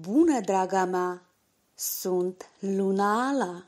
Bună, draga mea! Sunt Luna Ala!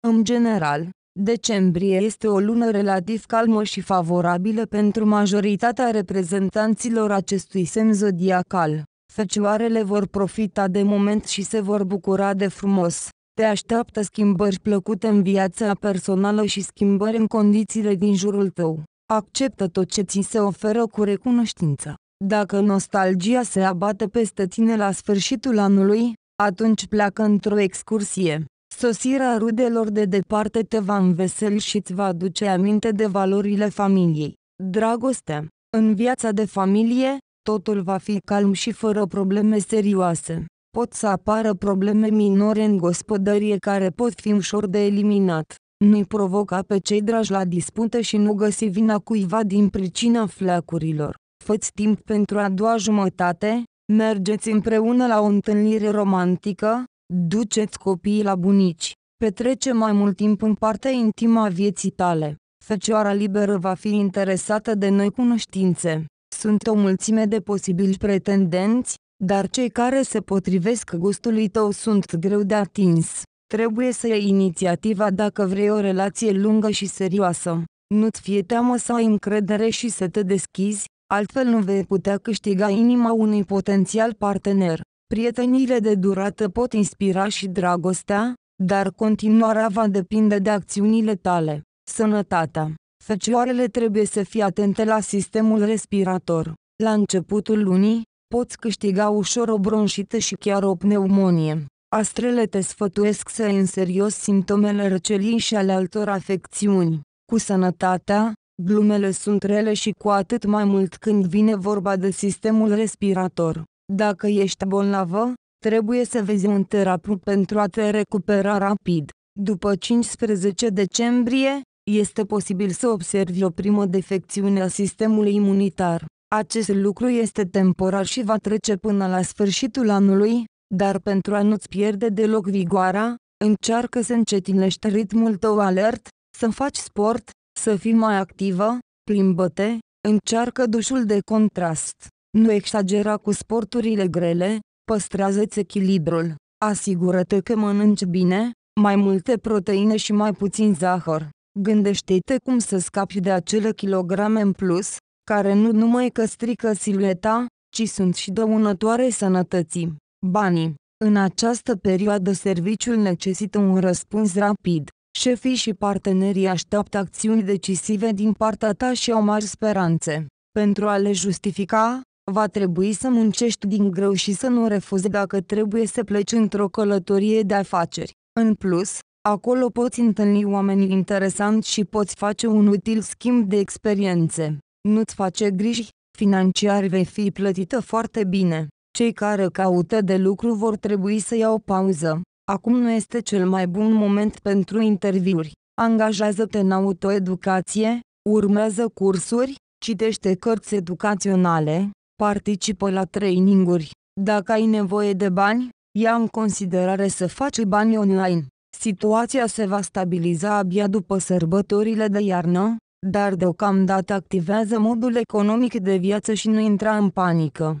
În general, decembrie este o lună relativ calmă și favorabilă pentru majoritatea reprezentanților acestui semn zodiacal. Fecioarele vor profita de moment și se vor bucura de frumos. Te așteaptă schimbări plăcute în viața personală și schimbări în condițiile din jurul tău acceptă tot ce ți se oferă cu recunoștință. Dacă nostalgia se abate peste tine la sfârșitul anului, atunci pleacă într-o excursie. Sosirea rudelor de departe te va înveseli și îți va aduce aminte de valorile familiei. Dragoste. În viața de familie, totul va fi calm și fără probleme serioase. Pot să apară probleme minore în gospodărie care pot fi ușor de eliminat nu-i provoca pe cei dragi la dispute și nu găsi vina cuiva din pricina flacurilor. Făți timp pentru a doua jumătate, mergeți împreună la o întâlnire romantică, duceți copiii la bunici, petrece mai mult timp în partea intimă a vieții tale. Fecioara liberă va fi interesată de noi cunoștințe. Sunt o mulțime de posibili pretendenți, dar cei care se potrivesc gustului tău sunt greu de atins. Trebuie să iei inițiativa dacă vrei o relație lungă și serioasă. Nu-ți fie teamă să ai încredere și să te deschizi, altfel nu vei putea câștiga inima unui potențial partener. Prietenile de durată pot inspira și dragostea, dar continuarea va depinde de acțiunile tale. Sănătatea. Fecioarele trebuie să fie atente la sistemul respirator. La începutul lunii, poți câștiga ușor o bronșită și chiar o pneumonie. Astrele te sfătuiesc să ai în serios simptomele răcelii și ale altor afecțiuni. Cu sănătatea, glumele sunt rele și cu atât mai mult când vine vorba de sistemul respirator. Dacă ești bolnavă, trebuie să vezi un terapeut pentru a te recupera rapid. După 15 decembrie, este posibil să observi o primă defecțiune a sistemului imunitar. Acest lucru este temporar și va trece până la sfârșitul anului, dar pentru a nu-ți pierde deloc vigoara, încearcă să încetinești ritmul tău alert, să faci sport, să fii mai activă, plimbă-te, încearcă dușul de contrast. Nu exagera cu sporturile grele, păstrează-ți echilibrul. Asigură-te că mănânci bine, mai multe proteine și mai puțin zahăr. Gândește-te cum să scapi de acele kilograme în plus, care nu numai că strică silueta, ci sunt și dăunătoare sănătății. Banii. În această perioadă serviciul necesită un răspuns rapid. Șefii și partenerii așteaptă acțiuni decisive din partea ta și au mari speranțe. Pentru a le justifica, va trebui să muncești din greu și să nu refuzi dacă trebuie să pleci într-o călătorie de afaceri. În plus, acolo poți întâlni oameni interesanți și poți face un util schimb de experiențe. Nu-ți face griji, financiar vei fi plătită foarte bine. Cei care caută de lucru vor trebui să ia o pauză. Acum nu este cel mai bun moment pentru interviuri. Angajează-te în autoeducație, urmează cursuri, citește cărți educaționale, participă la traininguri. Dacă ai nevoie de bani, ia în considerare să faci bani online. Situația se va stabiliza abia după sărbătorile de iarnă, dar deocamdată activează modul economic de viață și nu intra în panică.